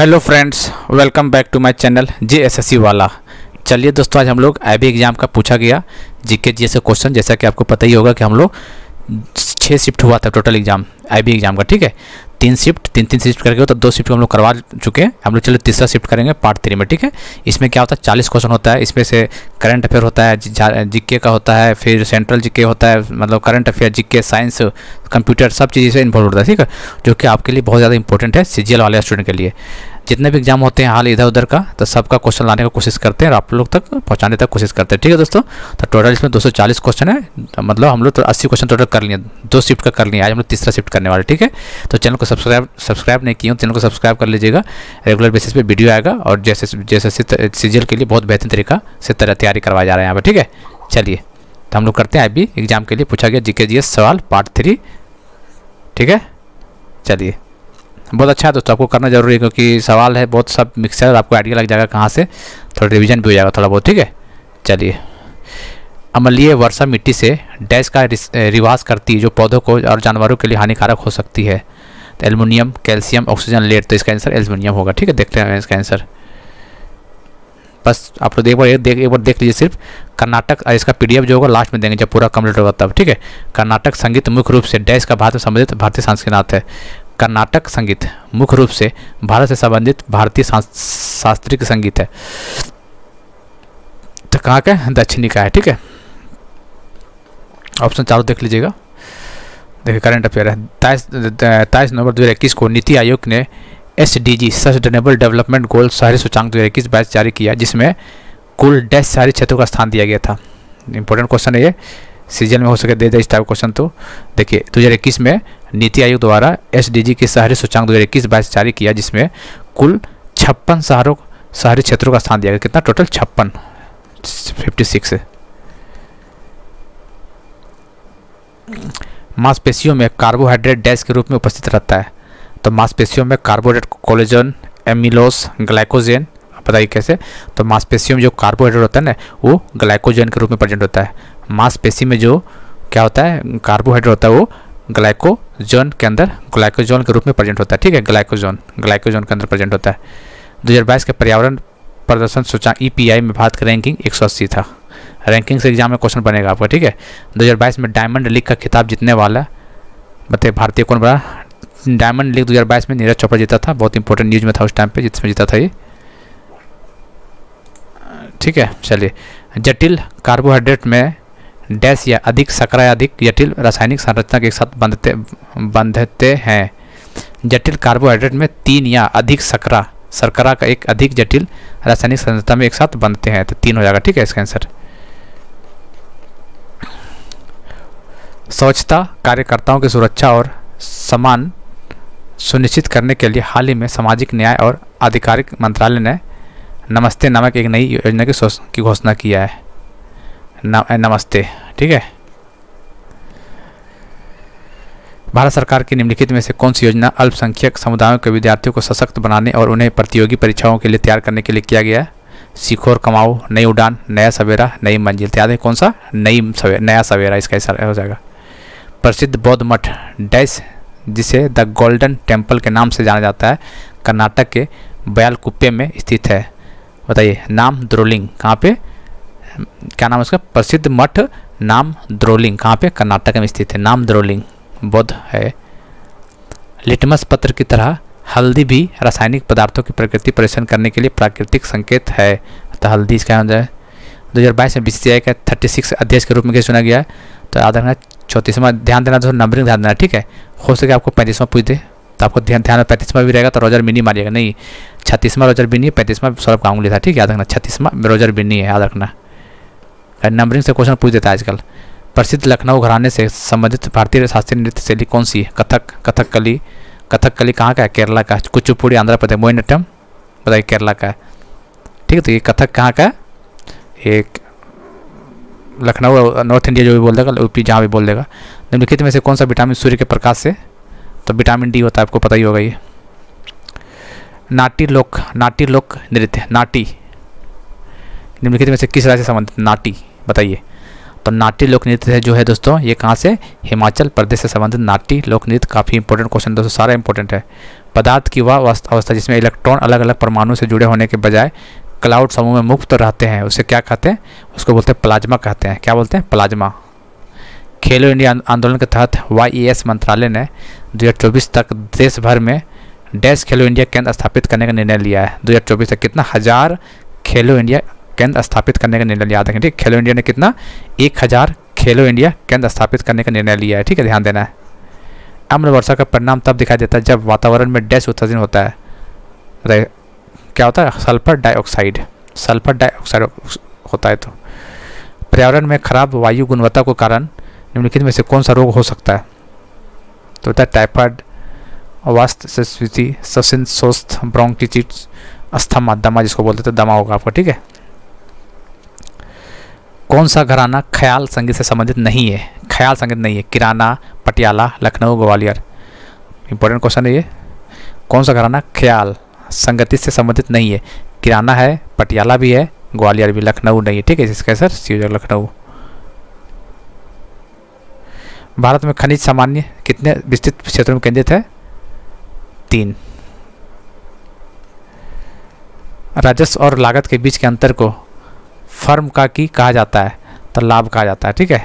hello friends welcome back to my channel J S वाला चलिए दोस्तों आज हम लोग आई एग्ज़ाम का पूछा गया जीके जी से क्वेश्चन जैसा कि आपको पता ही होगा कि हम लोग छः शिफ्ट हुआ था टोटल एग्ज़ाम आई एग्ज़ाम का ठीक है तीन शिफ्ट तीन तीन शिफ्ट करके होता तो दो शिफ्ट हम लोग करवा चुके हैं हम लोग चलो तीसरा शिफ्ट करेंगे पार्ट थ्री में ठीक है इसमें क्या होता है चालीस क्वेश्चन होता है इसमें से करंट अफेयर होता है जीके का होता है फिर सेंट्रल जीके होता है मतलब current affair GK science computer सब चीज़ से इन्वॉल्व होता है ठीक है जो कि आपके लिए बहुत ज़्यादा इंपॉर्टेंट है सी वाले स्टूडेंट के लिए जितने भी एग्जाम होते हैं हाल इधर उधर का तो सबका क्वेश्चन लाने का कोशिश करते हैं और आप लोग तक पहुँचाने तक कोशिश करते हैं ठीक है दोस्तों तो टोटल इसमें 240 क्वेश्चन है तो मतलब हम लोग तो अस्सी क्वेश्चन टोटल कर लिए दो शिफ्ट का कर लिए आज हम लोग तीसरा शिफ्ट करने वाले ठीक है तो चैनल को सब्सक्राइब सब्सक्राइब नहीं किया चैनल को सब्सक्राइब कर लीजिएगा रेगुलर बेसिस पर वीडियो आएगा और जैसे जैसे सीजियल के लिए बहुत बेहतरीन तरीका से तैयारी करवाया जा रहा है यहाँ पर ठीक है चलिए तो हम लोग करते हैं अभी एग्ज़ाम के लिए पूछा गया जी सवाल पार्ट थ्री ठीक है चलिए बहुत अच्छा है दोस्तों आपको करना जरूरी है क्योंकि सवाल है बहुत सब मिक्सर आपको आइडिया लग जाएगा कहाँ से थोड़ा रिविजन भी हो जाएगा थोड़ा बहुत ठीक है चलिए अमलीय वर्षा मिट्टी से डैश का रिवाज करती है जो पौधों को और जानवरों के लिए हानिकारक हो सकती है तो एलमिनियम कैल्शियम ऑक्सीजन लेट तो इसका आंसर एलमिनियम होगा ठीक है देखते हैं इसका आंसर बस आप लोग एक बार एक देख एक बार देख लीजिए सिर्फ कर्नाटक इसका पीडीएफ जो होगा लास्ट में देंगे जब पूरा कम्प्लीट होगा तब ठीक है कर्नाटक संगीत मुख्य रूप से डैश का भारत में संबंधित भारतीय संस्कृत है कर्नाटक संगीत मुख्य रूप से भारत से संबंधित भारतीय शास्त्रीय संगीत है तो कहाँ का है दक्षिणी का है ठीक है ऑप्शन चारों देख लीजिएगा देखिए करंट अफेयर है ताईस ताईस नवंबर दो को नीति आयोग ने S D G sustainable development goal शहरी सूचांक दो हज़ार इक्कीस बाईस जारी किया जिसमें कुल डैश शहरी क्षेत्रों का स्थान दिया गया था इंपॉर्टेंट क्वेश्चन है ये सीजन में हो सके दे दे इस टाइप क्वेश्चन तो देखिए दो हज़ार इक्कीस में नीति आयोग द्वारा एस के शहरी सूचांक दो हज़ार इक्कीस बाईस जारी किया जिसमें कुल छप्पन शहरों शहरी क्षेत्रों का स्थान दिया गया कितना टोटल छप्पन फिफ्टी सिक्स मांसपेशियों में कार्बोहाइड्रेट डैश के रूप में उपस्थित रहता है तो मांसपेशियों में कार्बोहाइड्रेट कोलेजन एमिलोस ग्लाइकोजन बताइए कैसे तो मांसपेशियों में जो कार्बोहाइड्रेट होता है ना वो ग्लाइकोजन के रूप में प्रेजेंट होता है मांसपेशी में जो क्या होता है कार्बोहाइड्रेट होता है वो ग्लाइको जोन के अंदर ग्लाइकोजोन के रूप में प्रेजेंट होता है ठीक है ग्लाइकोजोन ग्लाइकोजोन के अंदर प्रेजेंट होता है 2022 के पर्यावरण प्रदर्शन सूचा ई e में भारत की रैंकिंग एक था रैंकिंग से एग्जाम में क्वेश्चन बनेगा आपका ठीक है 2022 में डायमंड लीग का खिताब जीतने वाला बताइए भारतीय कौन बड़ा डायमंड लीग दो में नीरज चोपड़ा जीता था बहुत इंपॉर्टेंट न्यूज़ में था उस टाइम पर जिसमें जीता था ये ठीक है चलिए जटिल कार्बोहाइड्रेट में डैश या अधिक सकरा या अधिक जटिल रासायनिक संरचना के साथ बंधते बंधते हैं जटिल कार्बोहाइड्रेट में तीन या अधिक सकरा सरकरा का एक अधिक जटिल रासायनिक संरचना में एक साथ बंधते हैं तो तीन हो जाएगा ठीक है इसका आंसर स्वच्छता कार्यकर्ताओं की सुरक्षा और समान सुनिश्चित करने के लिए हाल ही में सामाजिक न्याय और आधिकारिक मंत्रालय ने नमस्ते नामक एक नई योजना की घोषणा किया है नमस्ते ठीक है भारत सरकार की निम्नलिखित में से कौन सी योजना अल्पसंख्यक समुदायों के विद्यार्थियों को सशक्त बनाने और उन्हें प्रतियोगी परीक्षाओं के लिए तैयार करने के लिए किया गया है सीखो और कमाओ नई उड़ान नया सवेरा नई मंजिल तो याद है कौन सा नई सवे, नया सवेरा इसका ऐसा हो जाएगा प्रसिद्ध बौद्ध मठ डैश जिसे द गोल्डन टेम्पल के नाम से जाना जाता है कर्नाटक के बयालकुप्पे में स्थित है बताइए नाम द्रोलिंग कहाँ पे क्या नाम है उसका प्रसिद्ध मठ नाम द्रोलिंग कहाँ पे कर्नाटक में स्थित है नाम द्रोलिंग बौद्ध है लिटमस पत्र की तरह हल्दी भी रासायनिक पदार्थों की प्रकृति परीक्षण करने के लिए प्राकृतिक संकेत है तो हल्दी इसका हो जाए दो हज़ार बाईस में बी सी आई का थर्टी सिक्स अध्यक्ष के रूप में चुना गया तो याद रखना चौंतीसवा ध्यान देना दोस्तों नंबरिंग ध्यान देना ठीक है हो सके आपको पैंतीसवां पूछ दे तो आपको ध्यान ध्यान पैंतीसवा भी रहेगा तो रोजर बिनी मारिएगा नहीं छत्तीसवा रोजर बिनी है पैंतीसवा सौरभ गांगुली था ठीक है याद रखना छत्तीसवा रोजर बिनी है याद रखना नंबरिंग से क्वेश्चन पूछ देता है आजकल प्रसिद्ध लखनऊ घराने से संबंधित भारतीय शास्त्रीय नृत्य शैली कौन सी है कथक कली कथक कली कहाँ का है केरला का कुचुपुड़ी आंध्र प्रदेश मोहिनीटम बताइए केरला का है ठीक है तो ये कथक कहाँ का है एक लखनऊ नॉर्थ इंडिया जो भी बोल देगा यूपी जहाँ भी बोल देगा निम्नलिखित में से कौन सा विटामिन सूर्य के प्रकाश से तो विटामिन डी होता है आपको पता ही होगा ये नाटी लोक नाटी लोक नृत्य नाटी निम्नलिखित में से किस राज्य से संबंधित नाटी बताइए तो नाट्य लोक नृत्य जो है दोस्तों ये कहाँ से हिमाचल प्रदेश से संबंधित नाट्य लोक नृत्य काफ़ी इंपॉर्टेंट क्वेश्चन दोस्तों सारा इंपॉर्टेंट है पदार्थ की वह अवस्था जिसमें इलेक्ट्रॉन अलग अलग परमाणु से जुड़े होने के बजाय क्लाउड समूह में मुक्त रहते हैं उसे क्या कहते हैं उसको बोलते हैं प्लाज्मा कहते हैं क्या बोलते हैं प्लाज्मा खेलो इंडिया आंदोलन के तहत वाई e मंत्रालय ने दो तक देश भर में डैश खेलो इंडिया केंद्र स्थापित करने का निर्णय लिया है दो तक कितना हज़ार खेलो इंडिया केंद्र स्थापित करने का निर्णय लिया याद ठीक खेलो इंडिया ने कितना एक हज़ार खेलो इंडिया केंद्र स्थापित करने का निर्णय लिया है ठीक है ध्यान देना है अम्ल वर्षा का परिणाम तब दिखाई देता है जब वातावरण में डैश उत्सर्जन होता है क्या होता है सल्फर डाइऑक्साइड सल्फर डाइऑक्साइड होता है तो पर्यावरण में खराब वायु गुणवत्ता को कारण निम्नलिखित में से कौन सा रोग हो सकता है तो होता है टाइफाइड वास्त सस्वीति ससिन स्वस्थ ब्रोंकिचिट्स अस्थमा दमा जिसको बोलते थे तो दमा होगा आपको ठीक है कौन सा घराना ख्याल संगीत से संबंधित नहीं है ख्याल संगीत नहीं है किराना पटियाला लखनऊ ग्वालियर इंपॉर्टेंट क्वेश्चन है ये कौन सा घराना ख्याल संगति से संबंधित नहीं है किराना है पटियाला भी है ग्वालियर भी लखनऊ नहीं है ठीक है इसका सर सीजर लखनऊ भारत में खनिज सामान्य कितने विस्तृत क्षेत्रों में केंद्रित है तीन राजस्व और लागत के बीच के अंतर को फर्म का की कहा जाता है तो लाभ कहा जाता है ठीक है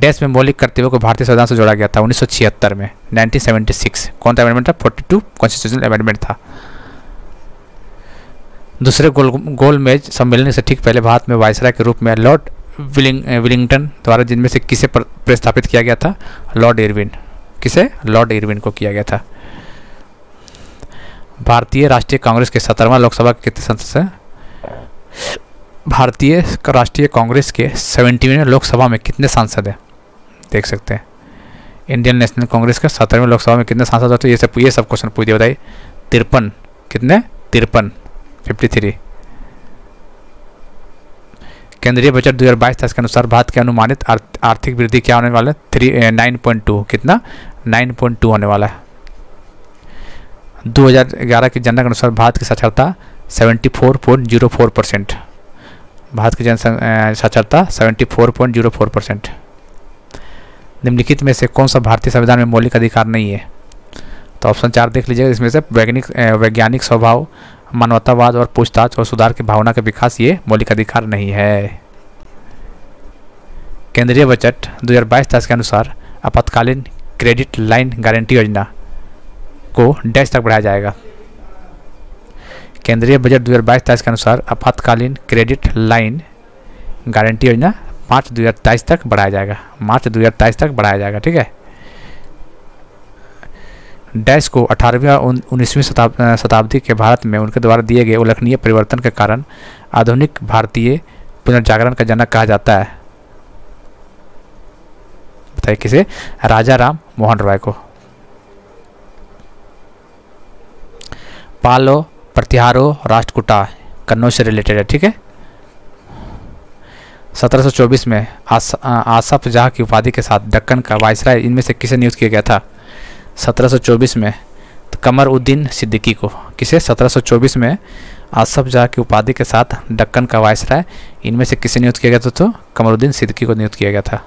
डैश में मौलिक कर्तव्यों को भारतीय संविधान से जोड़ा गया था छिहत्तर में 1976 कौन सा अमेंडमेंट था 42 कॉन्स्टिट्यूशनल अमेंडमेंट था दूसरे गोल गोलमेज सम्मेलन से ठीक पहले भारत में वायसराय के रूप में लॉर्ड विलिंग विलिंगटन द्वारा जिनमें से किसे प्रस्थापित किया गया था लॉर्ड इरविन किसे लॉर्ड इरविन को किया गया था भारतीय राष्ट्रीय कांग्रेस के सत्रहवा लोकसभा के सदस्य हैं भारतीय राष्ट्रीय कांग्रेस के सेवेंटीवें लोकसभा में कितने सांसद हैं देख सकते हैं इंडियन नेशनल कांग्रेस के सत्रहवें लोकसभा में कितने सांसद होते हैं ये सब ये सब क्वेश्चन पूछिए बताइए तिरपन कितने तिरपन फिफ्टी थ्री केंद्रीय बजट 2022 हज़ार बाईस के अनुसार भारत के अनुमानित आर्थिक वृद्धि क्या होने वाला है थ्री नाइन पॉइंट टू कितना नाइन पॉइंट टू होने वाला है 2011 की जनता के अनुसार भारत की साक्षरता 74.04 परसेंट भारत की जनसंख्या साक्षरता 74.04 परसेंट निम्नलिखित में से कौन सा भारतीय संविधान में मौलिक अधिकार नहीं है तो ऑप्शन चार देख लीजिएगा इसमें से वैज्ञानिक वैज्ञानिक स्वभाव मानवतावाद और पूछताछ और सुधार की भावना का विकास ये मौलिक अधिकार नहीं है केंद्रीय बजट 2022 हजार के अनुसार आपातकालीन क्रेडिट लाइन गारंटी योजना को डैश तक बढ़ाया जाएगा केंद्रीय बजट दो हज़ार बाईस के अनुसार आपातकालीन क्रेडिट लाइन गारंटी योजना मार्च दो हज़ार तक बढ़ाया जाएगा मार्च दो तक बढ़ाया जाएगा ठीक है डैश को अठारहवीं और उन्नीसवीं शताब्दी के भारत में उनके द्वारा दिए गए उल्लेखनीय परिवर्तन के कारण आधुनिक भारतीय पुनर्जागरण का जनक कहा जाता है बताइए किसे राजा राम मोहन रॉय को पालो प्रतिहारो राष्ट्रकुटा कन्नौज से रिलेटेड है ठीक है 1724 में आस, आसफ जहाँ की उपाधि के साथ दक्कन का वायसराय इनमें से किसे नियुक्त किया गया था 1724 में तो कमर उद्दीन सिद्दीकी को किसे 1724 में आसफ जहाँ की उपाधि के साथ दक्कन का वायसराय इनमें से किसे नियुक्त किया गया था तो कमरुद्दीन सिद्दीकी को नियुक्त किया गया था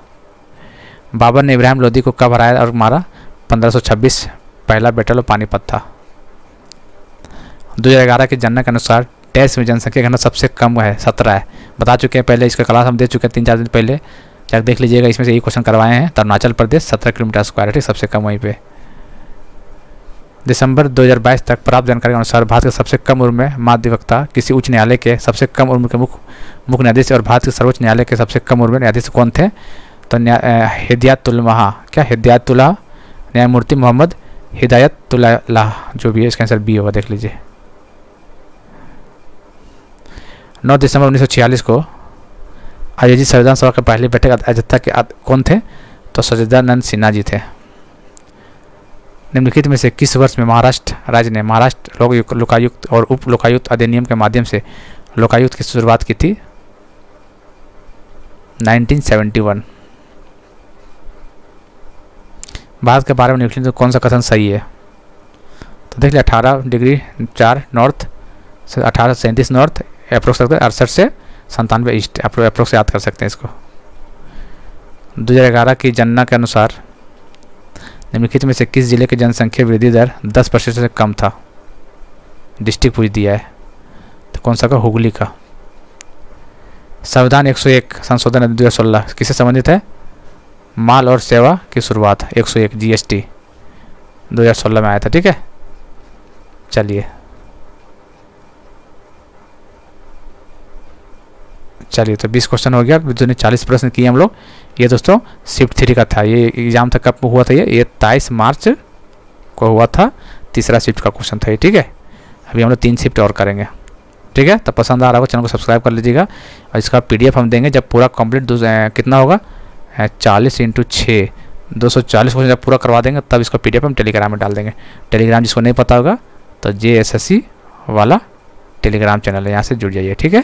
बाबर ने इब्राहिम लोधी को कब हराया और मारा 1526 पहला बैटल पानीपत था ग्यारह के जनना के अनुसार टेस्ट में जनसंख्या घनत्व सबसे कम है सत्रह है बता चुके हैं पहले इसका क्लास हम दे चुके हैं तीन चार दिन पहले चाहे देख लीजिएगा इसमें से यही क्वेश्चन करवाए हैं तो अरुणाचल प्रदेश सत्रह किलोमीटर स्क्वायर है सबसे कम वहीं पर दिसंबर 2022 तक प्राप्त जानकारी के अनुसार भारत के सबसे कम उम्र में माध्यवक्ता किसी उच्च न्यायालय के सबसे कम उम्र के मुख्य मुख्य न्यायाधीश और भारत के सर्वोच्च न्यायालय के सबसे कम उम्र में न्यायाधीश कौन थे तो हिदायतुल्महा क्या हिदयातुल्ला न्यायमूर्ति मोहम्मद हिदायतुल्लाह जो भी है इसका आंसर बी होगा देख लीजिए नौ दिसंबर उन्नीस को आयोजित संविधान सभा के पहली बैठक अयोध्या के कौन थे तो सज्जदानंद सिन्हा जी थे निम्नलिखित में से किस वर्ष में महाराष्ट्र राज्य ने महाराष्ट्र लोक लोकायुक्त और उप लोकायुक्त अधिनियम के माध्यम से लोकायुक्त की शुरुआत की थी 1971 भारत के बारे में निम्नलिखित तो कौन सा कथन सही है तो देख लिया अठारह डिग्री चार नॉर्थ अठारह सैंतीस नॉर्थ अप्रोक्स लगता हैं अड़सठ से संतानवे ईस्ट अप्रोक्स याद कर सकते हैं इसको ग्यारह की जनना के अनुसार निम्नलिखित में से किस जिले की जनसंख्या वृद्धि दर 10 प्रतिशत से कम था डिस्ट्रिक्ट पूछ दिया है तो कौन सा का हुगली का संविधान 101 संशोधन दो हज़ार सोलह किससे संबंधित है माल और सेवा की शुरुआत 101 जीएसटी 2016 में आया था ठीक है चलिए चलिए तो बीस क्वेश्चन हो गया जो ने चालीस प्रश्न किए हम लोग ये दोस्तों शिफ्ट थ्री का था ये एग्जाम था कब हुआ था ये ये तेईस मार्च को हुआ था तीसरा शिफ्ट का क्वेश्चन था ये ठीक है अभी हम लोग तीन शिफ्ट और करेंगे ठीक है तो पसंद आ रहा होगा चैनल को सब्सक्राइब कर लीजिएगा और इसका पी हम देंगे जब पूरा कम्प्लीट कितना होगा चालीस इंटू छः दो सौ चालीस क्वेश्चन जब पूरा करवा देंगे तब इसका पीडीएफ हम टेलीग्राम में डाल देंगे टेलीग्राम जिसको नहीं पता होगा तो जे वाला टेलीग्राम चैनल है यहाँ से जुड़ जाइए ठीक है